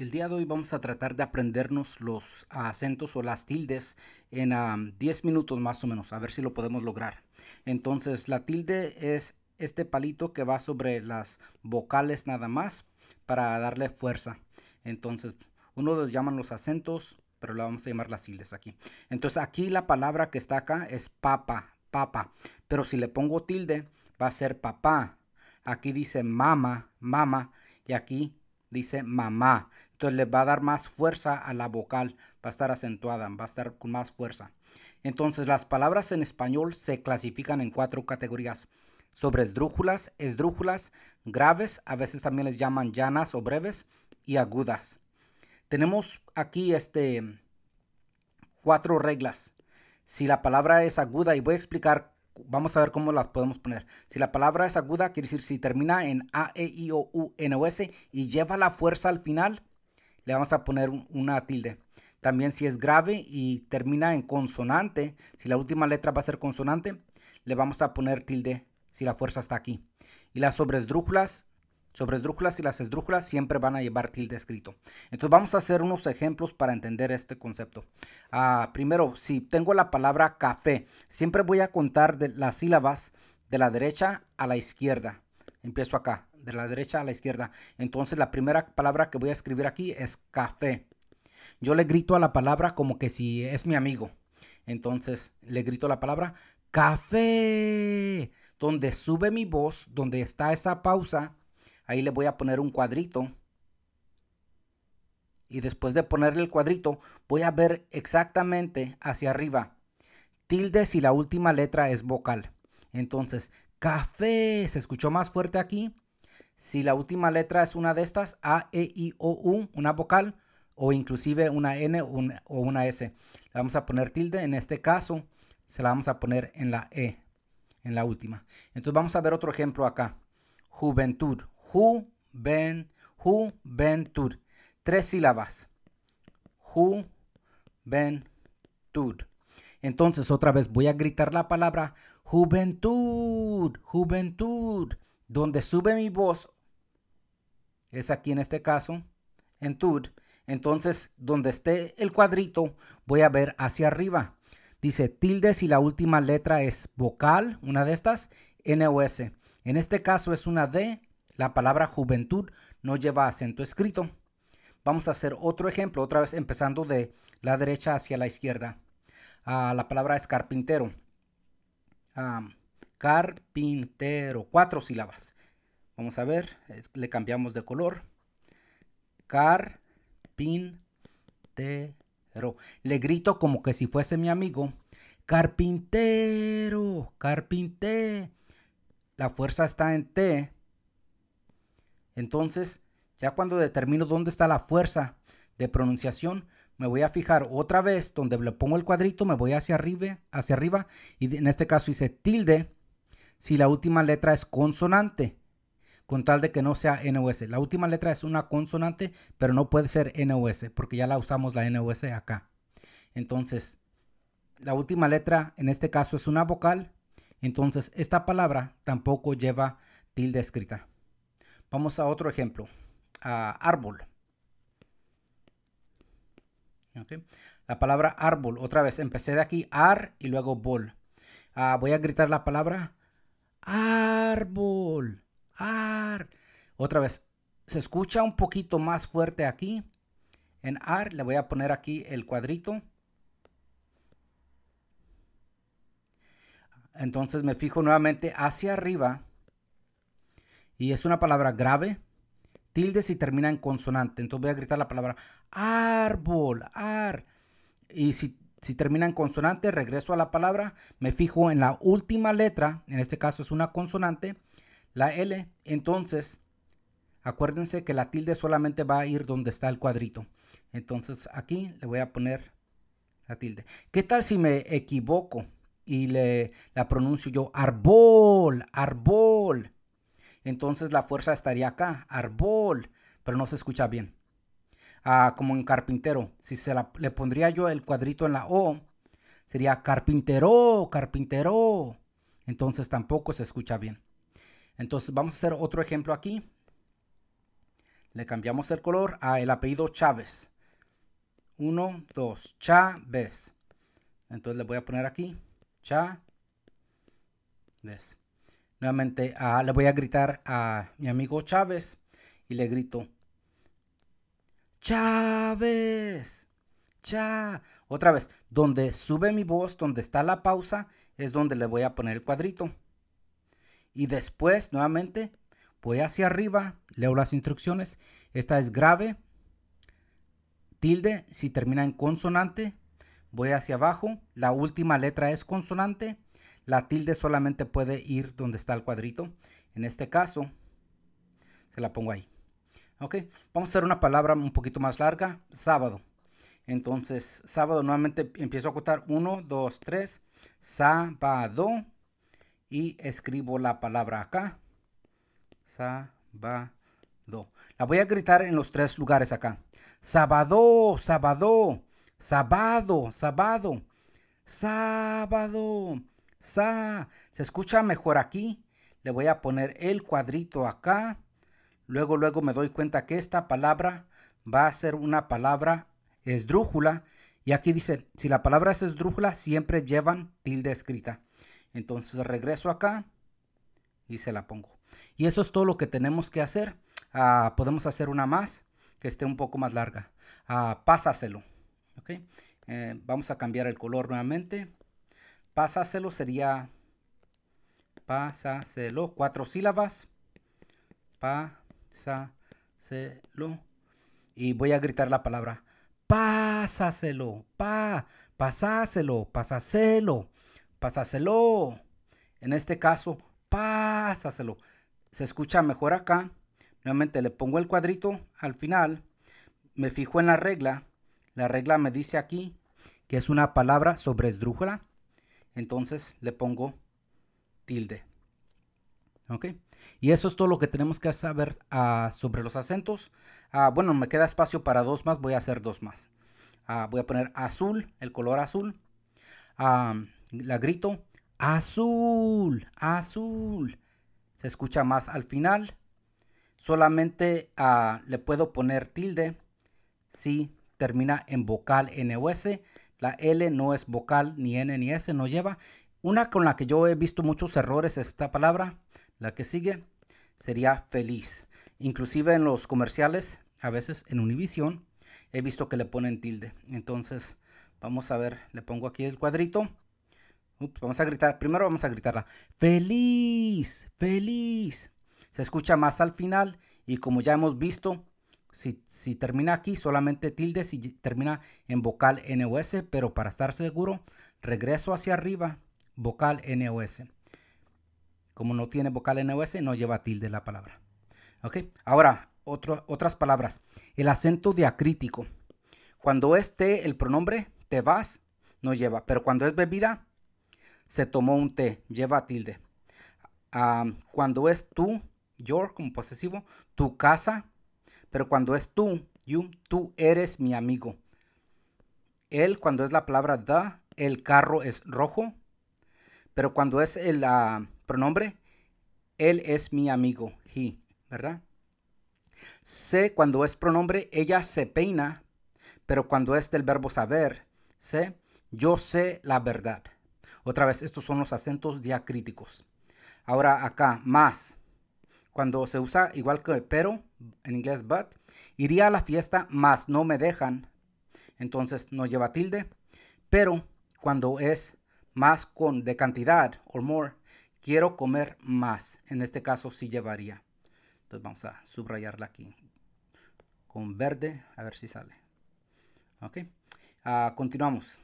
El día de hoy vamos a tratar de aprendernos los acentos o las tildes en 10 minutos más o menos, a ver si lo podemos lograr. Entonces, la tilde es este palito que va sobre las vocales nada más para darle fuerza. Entonces, uno los llaman los acentos, pero la vamos a llamar las tildes aquí. Entonces, aquí la palabra que está acá es papa, papa. Pero si le pongo tilde, va a ser papá. Aquí dice mama, mama. Y aquí dice mamá. Entonces le va a dar más fuerza a la vocal, va a estar acentuada, va a estar con más fuerza. Entonces las palabras en español se clasifican en cuatro categorías. Sobre esdrújulas, esdrújulas, graves, a veces también les llaman llanas o breves, y agudas. Tenemos aquí este, cuatro reglas. Si la palabra es aguda, y voy a explicar Vamos a ver cómo las podemos poner. Si la palabra es aguda, quiere decir si termina en A, E, I, O, U, N, O, S y lleva la fuerza al final, le vamos a poner una tilde. También si es grave y termina en consonante, si la última letra va a ser consonante, le vamos a poner tilde si la fuerza está aquí. Y las sobresdrújulas sobre esdrújulas y las esdrújulas siempre van a llevar tilde escrito. Entonces vamos a hacer unos ejemplos para entender este concepto. Ah, primero, si tengo la palabra café, siempre voy a contar de las sílabas de la derecha a la izquierda. Empiezo acá, de la derecha a la izquierda. Entonces la primera palabra que voy a escribir aquí es café. Yo le grito a la palabra como que si es mi amigo. Entonces le grito la palabra café, donde sube mi voz, donde está esa pausa Ahí le voy a poner un cuadrito. Y después de ponerle el cuadrito, voy a ver exactamente hacia arriba. Tilde si la última letra es vocal. Entonces, café se escuchó más fuerte aquí. Si la última letra es una de estas, A, E, I, O, U, una vocal, o inclusive una N o una S. Le vamos a poner tilde, en este caso se la vamos a poner en la E, en la última. Entonces vamos a ver otro ejemplo acá. Juventud, Juven, juventud. Tres sílabas. Juventud. Entonces otra vez voy a gritar la palabra juventud, juventud. Donde sube mi voz es aquí en este caso, en tud. Entonces, donde esté el cuadrito, voy a ver hacia arriba. Dice tilde si la última letra es vocal, una de estas, N-O-S. En este caso es una D la palabra juventud no lleva acento escrito. Vamos a hacer otro ejemplo, otra vez empezando de la derecha hacia la izquierda. Ah, la palabra es carpintero. Ah, carpintero, cuatro sílabas. Vamos a ver, le cambiamos de color. Carpintero. Le grito como que si fuese mi amigo. Carpintero, carpintero. La fuerza está en T entonces, ya cuando determino dónde está la fuerza de pronunciación, me voy a fijar otra vez donde le pongo el cuadrito, me voy hacia arriba, hacia arriba y en este caso hice tilde si la última letra es consonante, con tal de que no sea NOS. La última letra es una consonante, pero no puede ser NOS porque ya la usamos la NOS acá. Entonces, la última letra en este caso es una vocal, entonces esta palabra tampoco lleva tilde escrita. Vamos a otro ejemplo. A árbol. La palabra árbol, otra vez, empecé de aquí, ar y luego bol. Ah, voy a gritar la palabra árbol. Ar. Otra vez, se escucha un poquito más fuerte aquí. En ar le voy a poner aquí el cuadrito. Entonces me fijo nuevamente hacia arriba y es una palabra grave, tilde si termina en consonante. Entonces voy a gritar la palabra árbol, ar. Y si, si termina en consonante, regreso a la palabra, me fijo en la última letra, en este caso es una consonante, la L. Entonces, acuérdense que la tilde solamente va a ir donde está el cuadrito. Entonces aquí le voy a poner la tilde. ¿Qué tal si me equivoco y le, la pronuncio yo árbol, árbol? entonces la fuerza estaría acá, árbol, pero no se escucha bien. Ah, como en carpintero, si se le pondría yo el cuadrito en la O, sería carpintero, carpintero. Entonces tampoco se escucha bien. Entonces vamos a hacer otro ejemplo aquí. Le cambiamos el color a el apellido Chávez. Uno, dos, Chávez. Entonces le voy a poner aquí Chá-ves. Nuevamente ah, le voy a gritar a mi amigo Chávez y le grito, Chávez, Chá. Otra vez, donde sube mi voz, donde está la pausa, es donde le voy a poner el cuadrito. Y después, nuevamente, voy hacia arriba, leo las instrucciones. Esta es grave, tilde, si termina en consonante, voy hacia abajo, la última letra es consonante la tilde solamente puede ir donde está el cuadrito. En este caso, se la pongo ahí. Ok, vamos a hacer una palabra un poquito más larga, sábado. Entonces, sábado nuevamente empiezo a contar 1, 2, 3, sábado. Y escribo la palabra acá. Sábado. La voy a gritar en los tres lugares acá. Sábado, sábado, sábado, sábado, sábado, se escucha mejor aquí. Le voy a poner el cuadrito acá. Luego, luego me doy cuenta que esta palabra va a ser una palabra esdrújula. Y aquí dice, si la palabra es esdrújula, siempre llevan tilde escrita. Entonces regreso acá y se la pongo. Y eso es todo lo que tenemos que hacer. Ah, podemos hacer una más que esté un poco más larga. Ah, pásaselo. Eh, vamos a cambiar el color nuevamente. Pásaselo sería. Pásaselo. Cuatro sílabas. Pásaselo. Y voy a gritar la palabra. Pásaselo. Pa. Pásaselo. Pásaselo. Pásaselo. En este caso, pásaselo. Se escucha mejor acá. Nuevamente le pongo el cuadrito al final. Me fijo en la regla. La regla me dice aquí que es una palabra sobre esdrújula entonces le pongo tilde. ¿Ok? Y eso es todo lo que tenemos que saber ah, sobre los acentos. Ah, bueno, me queda espacio para dos más, voy a hacer dos más. Ah, voy a poner azul, el color azul. la grito, azul, azul. Se escucha más al final. Solamente le puedo poner tilde si termina en vocal NOS la L no es vocal, ni N ni S, no lleva. Una con la que yo he visto muchos errores esta palabra, la que sigue, sería feliz. Inclusive en los comerciales, a veces en Univision, he visto que le ponen tilde. Entonces, vamos a ver, le pongo aquí el cuadrito. vamos a gritar, primero vamos a gritarla. Feliz, feliz. Se escucha más al final y como ya hemos visto, si, termina aquí, solamente tilde si termina en vocal NOS, pero para estar seguro, regreso hacia arriba, vocal NOS. Como no tiene vocal NOS, no lleva tilde la palabra. ¿Ok? Ahora, otras palabras. El acento diacrítico. Cuando es T, el pronombre, te vas, no lleva. Pero cuando es bebida, se tomó un té, lleva tilde. Ah, cuando es tú, your como posesivo, tu casa, pero cuando es tú, you, tú eres mi amigo. Él, cuando es la palabra da, el carro es rojo. Pero cuando es el ah, pronombre, él es mi amigo, he, ¿verdad? Sé cuando es pronombre, ella se peina, pero cuando es del verbo saber, sé, yo sé la verdad. Otra vez, estos son los acentos diacríticos. Ahora acá, más. Cuando se usa igual que pero, en inglés but, iría a la fiesta, más no me dejan. Entonces no lleva tilde. Pero cuando es más con de cantidad or more, quiero comer más. En este caso sí llevaría. Entonces vamos a subrayarla aquí con verde, a ver si sale. Ok, ah, continuamos.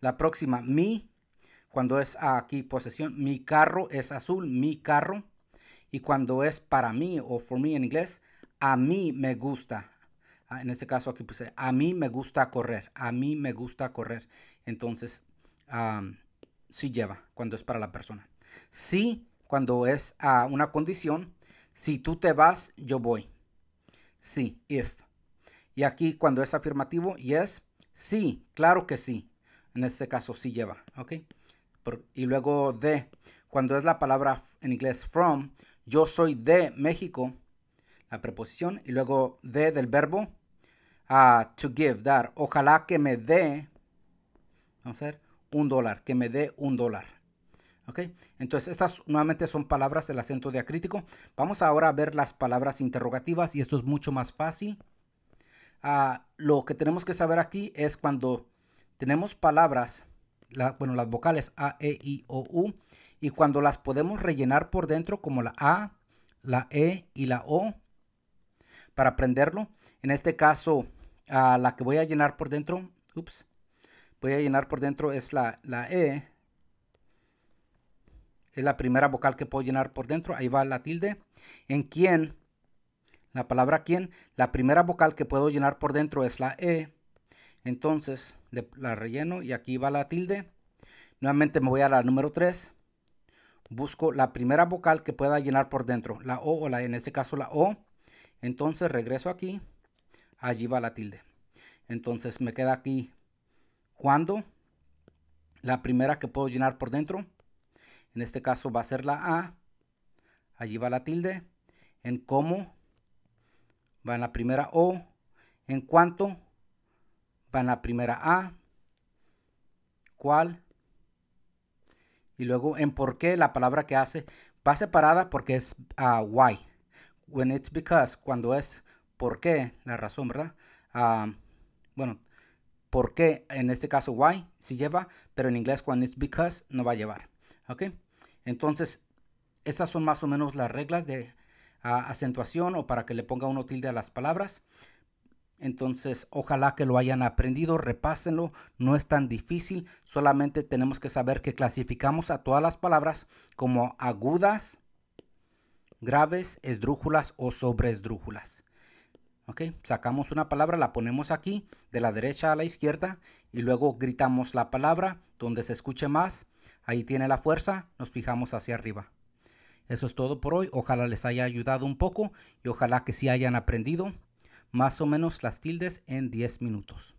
La próxima, mi, cuando es aquí posesión, mi carro es azul, mi carro y cuando es para mí o for me en inglés, a mí me gusta. Ah, en este caso aquí puse, a mí me gusta correr, a mí me gusta correr. Entonces, sí lleva cuando es para la persona. Sí, cuando es a una condición, si tú te vas, yo voy. Sí, if. Y aquí cuando es afirmativo, yes, sí, claro que sí. En este caso sí lleva, ¿ok? y luego de, cuando es la palabra en inglés from, yo soy de México, la preposición, y luego de del verbo. a ah, to give, dar. Ojalá que me dé, vamos a ver, un dólar, que me dé un dólar. ¿Ok? Entonces, estas nuevamente son palabras del acento diacrítico. Vamos ahora a ver las palabras interrogativas y esto es mucho más fácil. Ah, lo que tenemos que saber aquí es cuando tenemos palabras, bueno, las vocales A, E, I, O, U, y cuando las podemos rellenar por dentro como la A, la E y la O para aprenderlo. En este caso, la que voy a llenar por dentro, ups, voy a llenar por dentro es la, la E. Es la primera vocal que puedo llenar por dentro. Ahí va la tilde. En quién, la palabra quién, la primera vocal que puedo llenar por dentro es la E. Entonces, la relleno y aquí va la tilde. Nuevamente me voy a la número 3 busco la primera vocal que pueda llenar por dentro, la O o la en este caso la O. Entonces regreso aquí, allí va la tilde. Entonces me queda aquí cuando, la primera que puedo llenar por dentro, en este caso va a ser la A, allí va la tilde, en cómo va en la primera O, en cuánto va en la primera A, cuál y luego en por qué la palabra que hace va separada porque es ah, why. When it's because, cuando es por qué, la razón, ¿verdad? Ah, bueno, por qué, en este caso why, si lleva, pero en inglés cuando it's because no va a llevar. ¿Ok? Entonces, esas son más o menos las reglas de ah, acentuación o para que le ponga uno tilde a las palabras. Entonces, ojalá que lo hayan aprendido, repásenlo, no es tan difícil, solamente tenemos que saber que clasificamos a todas las palabras como agudas, graves, esdrújulas o sobreesdrújulas. ¿Ok? Sacamos una palabra, la ponemos aquí, de la derecha a la izquierda, y luego gritamos la palabra, donde se escuche más, ahí tiene la fuerza, nos fijamos hacia arriba. Eso es todo por hoy, ojalá les haya ayudado un poco y ojalá que sí hayan aprendido más o menos las tildes en 10 minutos.